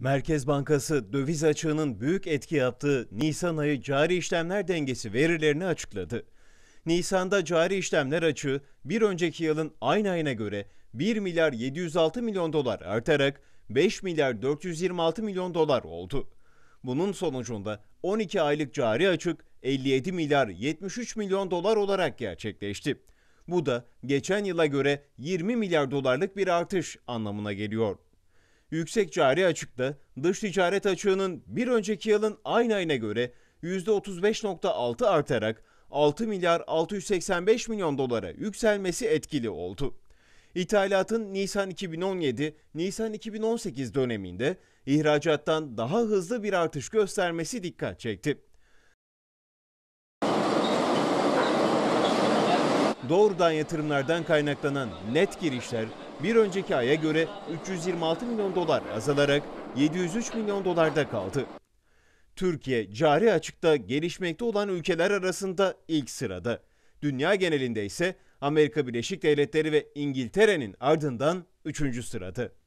Merkez Bankası döviz açığının büyük etki yaptığı Nisan ayı cari işlemler dengesi verilerini açıkladı. Nisan'da cari işlemler açığı bir önceki yılın aynı ayına göre 1 milyar 706 milyon dolar artarak 5 milyar 426 milyon dolar oldu. Bunun sonucunda 12 aylık cari açık 57 milyar 73 milyon dolar olarak gerçekleşti. Bu da geçen yıla göre 20 milyar dolarlık bir artış anlamına geliyor. Yüksek cari açıkta dış ticaret açığının bir önceki yılın aynı ayına göre %35.6 artarak 6 milyar 685 milyon dolara yükselmesi etkili oldu. İthalatın Nisan 2017, Nisan 2018 döneminde ihracattan daha hızlı bir artış göstermesi dikkat çekti. Doğrudan yatırımlardan kaynaklanan net girişler bir önceki aya göre 326 milyon dolar azalarak 703 milyon dolarda kaldı. Türkiye cari açıkta gelişmekte olan ülkeler arasında ilk sırada. Dünya genelinde ise Amerika Birleşik Devletleri ve İngiltere'nin ardından 3. sırada.